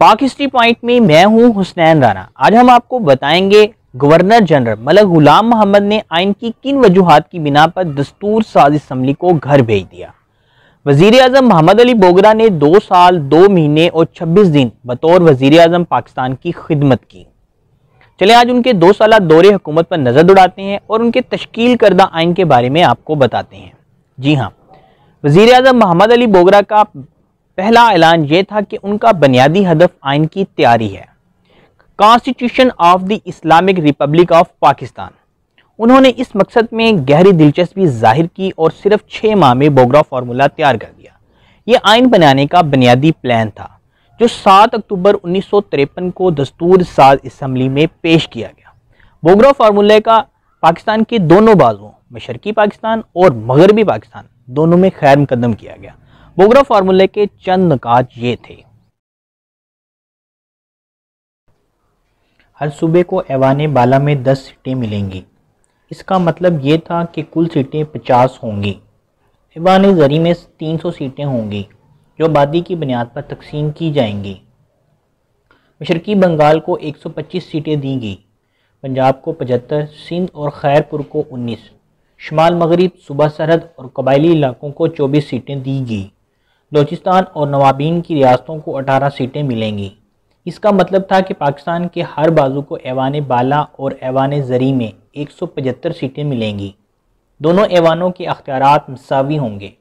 पाक history point में मैं हूं हुसनैन राना आज हम आपको बताएंगे गवर्नर जनरल मलक गुलाम मोहम्मद ने आइन की किन वजूहत की बिना पर दस्तूर साज इसम्बली को घर भेज दिया वजीर अजम मोहम्मद अली बोगरा ने दो साल दो महीने और छब्बीस दिन बतौर वजीर अजम पाकिस्तान की खिदमत की चले आज उनके दो साल दौरे हुकूमत पर नज़र उड़ाते हैं और उनके तश्कील करदा आइन के बारे में आपको बताते हैं जी हाँ वजीर अजम मोहम्मद अली बोगरा का पहला ऐलान ये था कि उनका बुनियादी हदफ आइन की तैयारी है constitution of the Islamic Republic of Pakistan उन्होंने इस मकसद में गहरी दिलचस्पी जाहिर की और सिर्फ छः माह में बोगरा फार्मूला तैयार कर दिया ये आइन बनाने का बुनियादी प्लान था जो 7 अक्टूबर उन्नीस को दस्तूर साज इसम्बली में पेश किया गया बोगरा फार्मूले का पाकिस्तान के दोनों बाजुओं मशरकी पाकिस्तान और मगरबी पाकिस्तान दोनों में खैर मुकदम किया गया बोगरा फार्मूले के चंद नकाज ये थे हर सूबे को एवान बाला में दस सीटें मिलेंगी इसका मतलब ये था कि कुल सीटें पचास होंगी एवान जरी में तीन सौ सीटें होंगी जो आबादी की बुनियाद पर तकसीम की जाएंगी मशरकी बंगाल को 125 सीटें दी गई पंजाब को 75, सिंध और खैरपुर को 19, शुमाल मगरब सूबा सरहद और कबायली इलाकों को 24 सीटें दी गई बलोचिस्तान और नवाबीन की रियासतों को 18 सीटें मिलेंगी इसका मतलब था कि पाकिस्तान के हर बाजू को ऐवान बाला और ऐवान जरी में पचहत्तर सीटें मिलेंगी दोनों ऐवानों के अख्तियार मसावी होंगे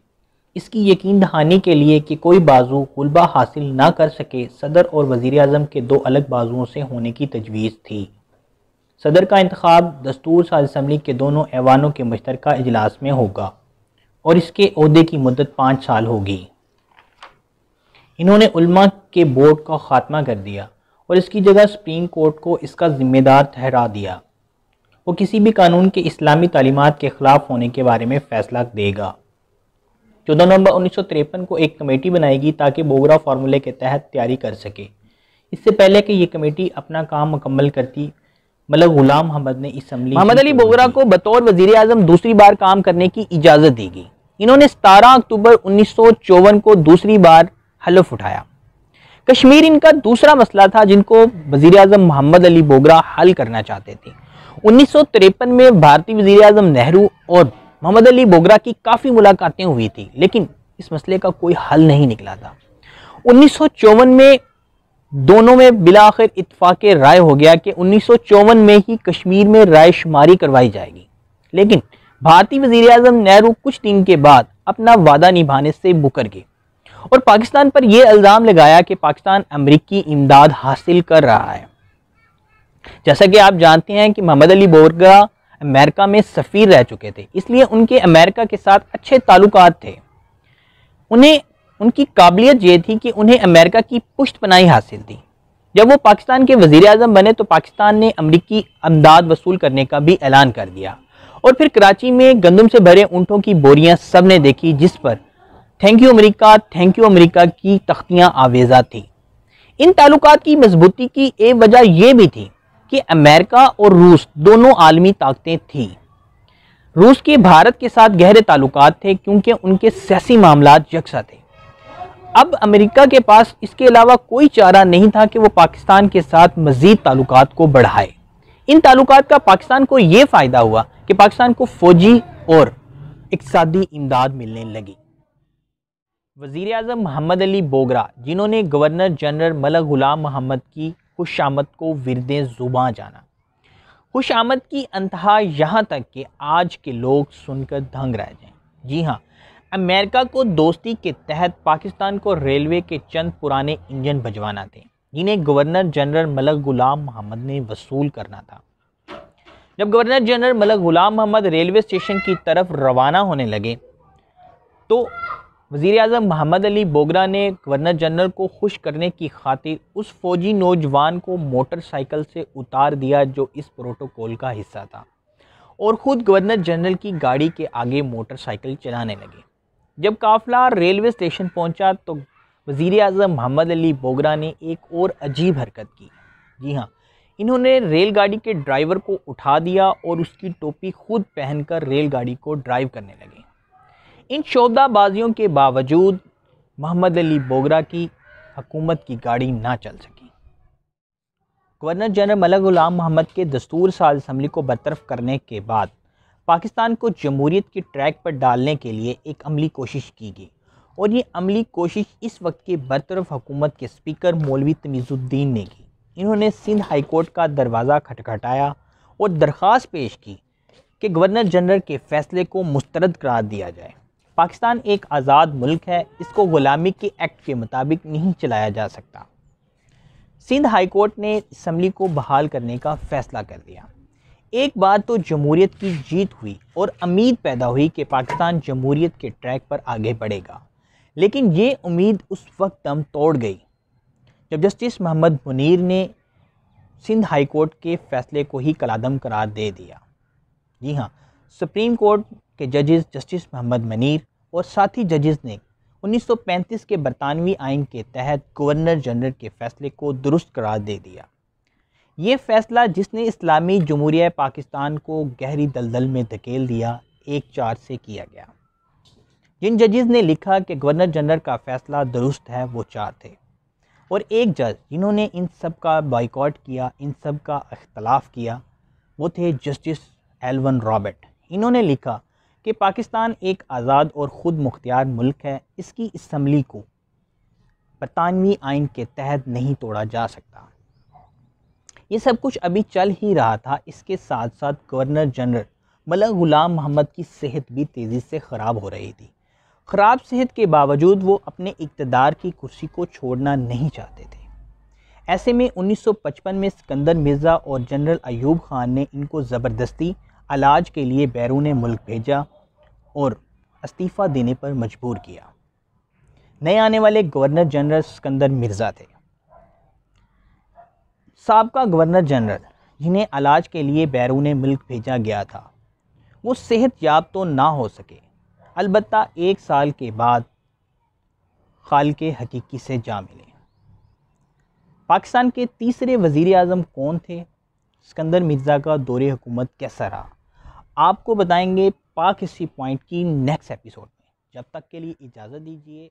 इसकी यकीन दहानी के लिए कि कोई बाजू गुलबा हासिल ना कर सके सदर और वज़ी अजम के दो अलग बाजुओं से होने की तजवीज़ थी सदर का इंतखब दस्तूर साज इसम्बली के दोनों ऐवानों के मुश्तरक अजलास में होगा और इसके अहदे की मदद पाँच साल होगी इन्होंने उल्मा के बोर्ड का खात्मा कर दिया और इसकी जगह सुप्रीम कोर्ट को इसका ज़िम्मेदार ठहरा दिया वो किसी भी कानून के इस्लामी तलीमत के ख़िलाफ़ होने के बारे में फ़ैसला देगा चौदह नवंबर उन्नीस को एक कमेटी बनाएगी ताकि बोगरा फार्मूले के तहत तैयारी कर सके इससे पहले कि यह कमेटी अपना काम मुकम्मल करती मलक गुलाम अहमद ने इसम्बली मोहम्मद अली बोगरा को बतौर वजीर अजम दूसरी बार काम करने की इजाज़त दी गई इन्होंने सतारह अक्टूबर उन्नीस को दूसरी बार हलफ उठाया कश्मीर इनका दूसरा मसला था जिनको वजीर अजम मोहम्मद अली बोगरा हल करना चाहते थे उन्नीस में भारतीय वजीर अजम नेहरू और मोहम्मद अली बोगरा की काफ़ी मुलाकातें हुई थी लेकिन इस मसले का कोई हल नहीं निकला था उन्नीस में दोनों में बिला आखिर इतफाक़ राय हो गया कि उन्नीस में ही कश्मीर में राय शुमारी करवाई जाएगी लेकिन भारतीय वजीर अजम नेहरू कुछ दिन के बाद अपना वादा निभाने से बुकर गए और पाकिस्तान पर यह इल्ज़ाम लगाया कि पाकिस्तान अमरीकी इमदाद हासिल कर रहा है जैसा कि आप जानते हैं कि मोहम्मद अली बोरगा अमेरिका में सफ़ीर रह चुके थे इसलिए उनके अमेरिका के साथ अच्छे ताल्लुक थे उन्हें उनकी काबिलियत ये थी कि उन्हें अमेरिका की पुष्ट पनाही हासिल थी जब वो पाकिस्तान के वजीर अजम बने तो पाकिस्तान ने अमरीकी अमदाद वसूल करने का भी ऐलान कर दिया और फिर कराची में गंदम से भरे ऊँटों की बोरियां सब ने देखी जिस पर thank you America thank you America की तख्तियां आवेजा थी इन ताल्लुकात की मजबूती की एक वजह यह भी थी कि अमेरिका और रूस दोनों आलमी ताकतें थीं रूस के भारत के साथ गहरे ताल्लुक थे क्योंकि उनके सियासी मामला यकसा थे अब अमेरिका के पास इसके अलावा कोई चारा नहीं था कि वो पाकिस्तान के साथ मजीद ताल्लुक को बढ़ाए इन ताल्लुक का पाकिस्तान को ये फ़ायदा हुआ कि पाकिस्तान को फौजी और इकसादी इमदाद मिलने लगी वज़ी अजम मोहम्मद अली बोगरा जिन्होंने गवर्नर जनरल मलक ग़ुलाम मोहम्मद की खुश आमद को विरद ज़ुबाँ जाना खुश आमद की अंतहा यहाँ तक कि आज के लोग सुनकर दंग रह जाएं जी हाँ अमेरिका को दोस्ती के तहत पाकिस्तान को रेलवे के चंद पुराने इंजन भजवाना थे जिन्हें गवर्नर जनरल मलक ग़ुलाम मोहम्मद ने वसूल करना था जब governor general Malik Ghulam Mohammad railway station की तरफ रवाना होने लगे तो वज़ी अजम मोहम्मद अली बोगरा ने गवर्नर जनरल को खुश करने की खातिर उस फौजी नौजवान को मोटरसाइकिल से उतार दिया जो इस प्रोटोकॉल का हिस्सा था और ख़ुद गवर्नर जनरल की गाड़ी के आगे मोटरसाइकिल चलाने लगे जब काफिला रेलवे स्टेशन पहुंचा तो वज़ी अजम मोहम्मद अली बोगरा ने एक और अजीब हरकत की जी हाँ इन्होंने रेलगाड़ी के ड्राइवर को उठा दिया और उसकी टोपी खुद पहनकर रेलगाड़ी को ड्राइव करने लगे इन शोदाबाजियों के बावजूद मोहम्मद अली बोगरा की हकूमत की गाड़ी ना चल सकी गवर्नर जनरल मलक गुलाम मोहम्मद के दस्तूर साल असम्बली को बरतरफ करने के बाद पाकिस्तान को जमहूरीत के ट्रैक पर डालने के लिए एक अमली कोशिश की गई और ये अमली कोशिश इस वक्त के बरतरफ हुकूमत के स्पीकर मौलवी तमीज़ुद्दीन ने की इन्होंने सिंध हाई कोर्ट का दरवाज़ा खटखटाया और दरख्वास्त पेश की कि गवर्नर जनरल के फ़ैसले को मुस्तरद करार दिया जाए पाकिस्तान एक आज़ाद मुल्क है इसको ग़ुलामी के एक्ट के मुताबिक नहीं चलाया जा सकता सिंध हाई कोर्ट ने इसम्बली को बहाल करने का फ़ैसला कर दिया एक बार तो जमहूरीत की जीत हुई और उम्मीद पैदा हुई कि पाकिस्तान जमहूरीत के ट्रैक पर आगे बढ़ेगा लेकिन ये उम्मीद उस वक्त दम तोड़ गई जब जस्टिस मोहम्मद मुनीर ने सिंध हाई कोर्ट के फ़ैसले को ही कलादम करार दे दिया जी हाँ सुप्रीम कोर्ट के जजेस जस्टिस मोहम्मद मनीर और साथी जजेस ने 1935 के बरतानवी आइन के तहत गवर्नर जनरल के फैसले को दुरुस्त करार दे दिया ये फैसला जिसने इस्लामी जमहूरिया पाकिस्तान को गहरी दलदल में धकेल दिया एक चार से किया गया जिन जजेस ने लिखा कि गवर्नर जनरल का फैसला दुरुस्त है वो चार थे और एक जज जिन्होंने इन सब का बाइकॉट किया इन सब का अख्तलाफ किया वो थे जस्टिस एलवन रॉबर्ट इन्होंने लिखा कि पाकिस्तान एक आज़ाद और ख़ुद मुख्तियार मुल्क है इसकी इसम्बली को बरतानवी आइन के तहत नहीं तोड़ा जा सकता ये सब कुछ अभी चल ही रहा था इसके साथ साथ गवर्नर जनरल मलक ग़ुलाम मोहम्मद की सेहत भी तेज़ी से ख़राब हो रही थी ख़राब सेहत के बावजूद वो अपने इकतदार की कुर्सी को छोड़ना नहीं चाहते थे ऐसे में 1955 में सिकंदर मिर्ज़ा और जनरल अयूब खान ने इनको ज़बरदस्ती इलाज के लिए बैरून मुल्क भेजा और इस्तीफ़ा देने पर मजबूर किया नए आने वाले गवर्नर जनरल सिकंदर मिर्ज़ा थे सबका गवर्नर जनरल जिन्हें इलाज के लिए बैरून मुल्क भेजा गया था वो सेहत याब तो ना हो सके अलबत् एक साल के बाद खाल के हकीकी से जा मिले पाकिस्तान के तीसरे वज़ी अजम कौन थे सिकंदर मिर्ज़ा का दौरे हुकूमत कैसा रहा आपको बताएंगे पाक हिस्ट्री पॉइंट की नेक्स्ट एपिसोड में जब तक के लिए इजाज़त दीजिए